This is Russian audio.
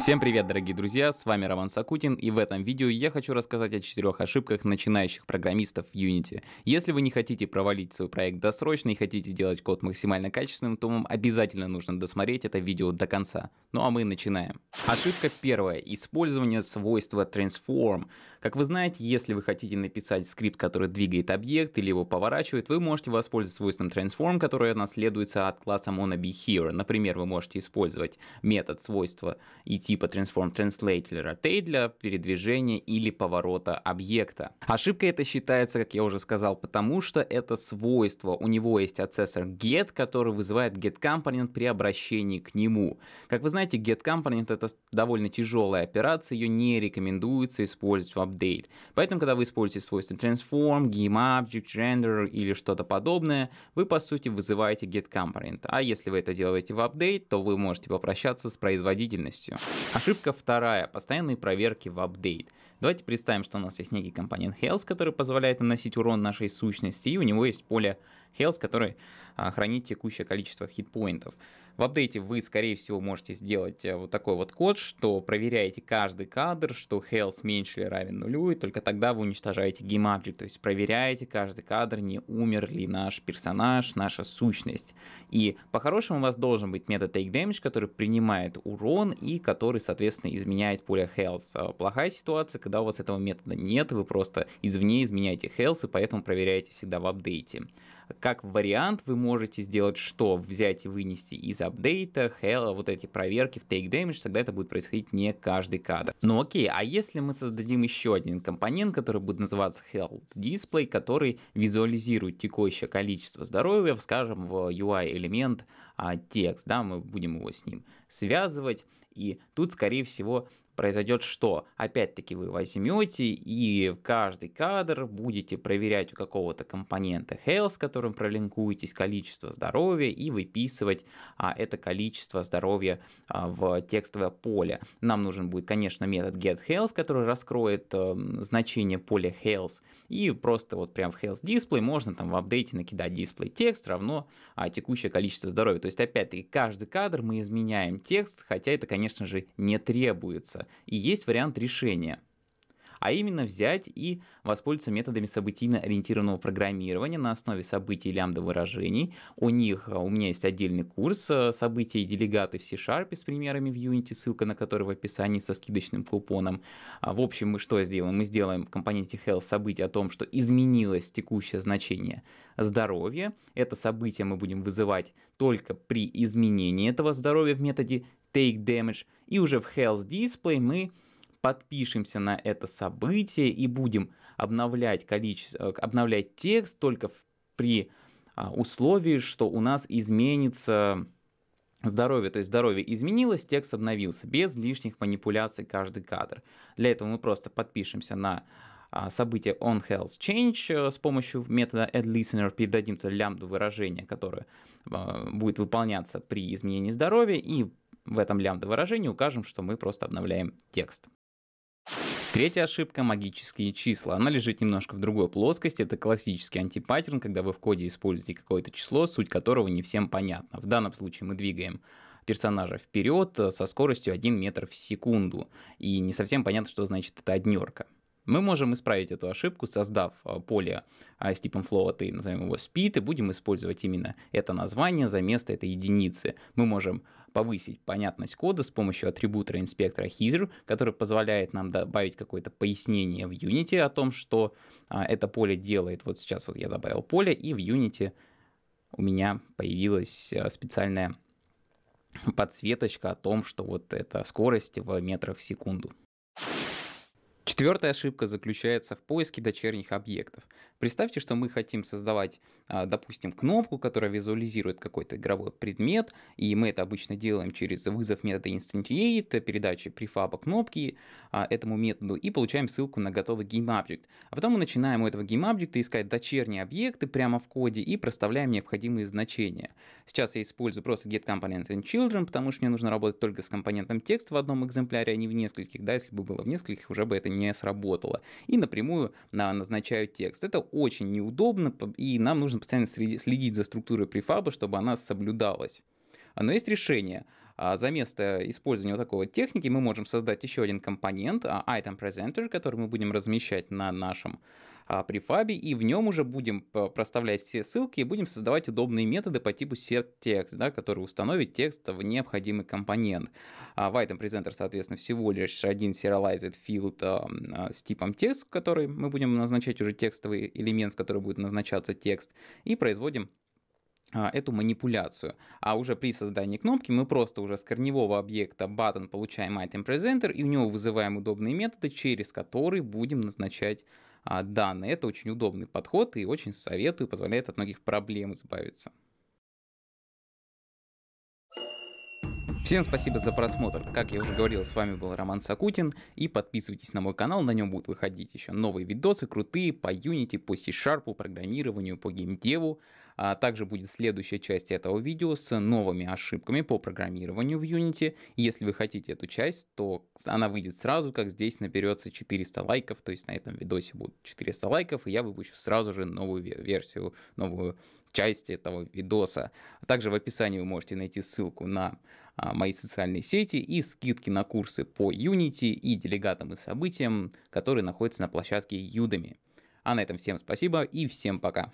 Всем привет, дорогие друзья, с вами Роман Сакутин, и в этом видео я хочу рассказать о четырех ошибках начинающих программистов в Unity. Если вы не хотите провалить свой проект досрочно и хотите делать код максимально качественным, то вам обязательно нужно досмотреть это видео до конца. Ну а мы начинаем. Ошибка первая. Использование свойства transform. Как вы знаете, если вы хотите написать скрипт, который двигает объект или его поворачивает, вы можете воспользоваться свойством transform, которое наследуется от класса MonoBeHere. Например, вы можете использовать метод свойства it типа Transform Translate или Rotate для передвижения или поворота объекта. Ошибка это считается, как я уже сказал, потому что это свойство. У него есть аксессор get, который вызывает getComponent при обращении к нему. Как вы знаете, getComponent это довольно тяжелая операция, ее не рекомендуется использовать в update Поэтому, когда вы используете свойство transform, GameObject, Renderer или что-то подобное, вы по сути вызываете getComponent. А если вы это делаете в update то вы можете попрощаться с производительностью. Ошибка вторая. Постоянные проверки в апдейт. Давайте представим, что у нас есть некий компонент health, который позволяет наносить урон нашей сущности, и у него есть поле health, который а, хранит текущее количество хитпоинтов. В апдейте вы, скорее всего, можете сделать э, вот такой вот код, что проверяете каждый кадр, что health меньше или равен нулю, и только тогда вы уничтожаете GameObject, то есть проверяете каждый кадр, не умер ли наш персонаж, наша сущность. И по-хорошему у вас должен быть метод takeDamage, который принимает урон и который, соответственно, изменяет поле health. А плохая ситуация, когда у вас этого метода нет, вы просто извне изменяете health и поэтому проверяете всегда в апдейте. Как вариант, вы можете сделать что? Взять и вынести из апдейта, hello, вот эти проверки в take damage, тогда это будет происходить не каждый кадр. Ну окей, а если мы создадим еще один компонент, который будет называться health display, который визуализирует текущее количество здоровья, скажем, в UI элемент а, текст, да, мы будем его с ним связывать, и тут, скорее всего, произойдет что? Опять-таки вы возьмете и в каждый кадр будете проверять у какого-то компонента health, с которым пролинкуетесь, количество здоровья и выписывать а, это количество здоровья а, в текстовое поле. Нам нужен будет, конечно, метод getHealth, который раскроет а, значение поля health и просто вот прям в health display можно там в апдейте накидать display текст равно а, текущее количество здоровья. То есть опять-таки каждый кадр мы изменяем текст, хотя это, конечно же, не требуется и есть вариант решения. А именно взять и воспользоваться методами событийно-ориентированного программирования на основе событий лямбда выражений. У них, э, у меня есть отдельный курс э, события и делегаты в C-Sharp с примерами в Unity, ссылка на который в описании со скидочным купоном. А, в общем, мы что сделаем? Мы сделаем в компоненте health событие о том, что изменилось текущее значение здоровья. Это событие мы будем вызывать только при изменении этого здоровья в методе Take Damage. И уже в Health Display мы подпишемся на это событие и будем обновлять, количество, э, обновлять текст только в, при а, условии, что у нас изменится здоровье. То есть здоровье изменилось, текст обновился без лишних манипуляций каждый кадр. Для этого мы просто подпишемся на а, событие on health change э, с помощью метода addListener передадим туда лямбду выражение, которое а, будет выполняться при изменении здоровья и в этом лямбда выражении укажем, что мы просто обновляем текст. Третья ошибка – магические числа. Она лежит немножко в другой плоскости. Это классический антипаттерн, когда вы в коде используете какое-то число, суть которого не всем понятна. В данном случае мы двигаем персонажа вперед э, со скоростью 1 метр в секунду. И не совсем понятно, что значит эта однерка. Мы можем исправить эту ошибку, создав а, поле а, с типом float и назовем его speed, и будем использовать именно это название за место этой единицы. Мы можем повысить понятность кода с помощью атрибута инспектора hither, который позволяет нам добавить какое-то пояснение в Unity о том, что а, это поле делает. Вот сейчас вот я добавил поле, и в Unity у меня появилась специальная подсветочка о том, что вот эта скорость в метрах в секунду. Четвертая ошибка заключается в поиске дочерних объектов. Представьте, что мы хотим создавать, а, допустим, кнопку, которая визуализирует какой-то игровой предмет, и мы это обычно делаем через вызов метода instantiate, передачи префаба кнопки а, этому методу, и получаем ссылку на готовый GameObject. А потом мы начинаем у этого GameObject искать дочерние объекты прямо в коде и проставляем необходимые значения. Сейчас я использую просто get component and children, потому что мне нужно работать только с компонентом текст в одном экземпляре, а не в нескольких, да, если бы было в нескольких, уже бы это не не сработало. И напрямую назначаю текст. Это очень неудобно, и нам нужно постоянно следить за структурой префаба, чтобы она соблюдалась. Но есть решение. А, за место использования вот такой вот техники мы можем создать еще один компонент, а, item presenter, который мы будем размещать на нашем а, префабе, и в нем уже будем проставлять все ссылки и будем создавать удобные методы по типу setText, да, который установит текст в необходимый компонент. В item presenter, соответственно, всего лишь один serialized field с типом текст, в который мы будем назначать уже текстовый элемент, в который будет назначаться текст, и производим а, эту манипуляцию. А уже при создании кнопки мы просто уже с корневого объекта button получаем item presenter и у него вызываем удобные методы, через которые будем назначать а, данные. Это очень удобный подход и очень советую, позволяет от многих проблем избавиться. Всем спасибо за просмотр. Как я уже говорил, с вами был Роман Сакутин. И подписывайтесь на мой канал, на нем будут выходить еще новые видосы, крутые по Unity, по C-Sharp, программированию, по геймдеву. А также будет следующая часть этого видео с новыми ошибками по программированию в Unity. Если вы хотите эту часть, то она выйдет сразу, как здесь наберется 400 лайков, то есть на этом видосе будет 400 лайков, и я выпущу сразу же новую версию, новую часть этого видоса. также в описании вы можете найти ссылку на а, мои социальные сети и скидки на курсы по Unity и делегатам и событиям, которые находятся на площадке Юдами. А на этом всем спасибо и всем пока.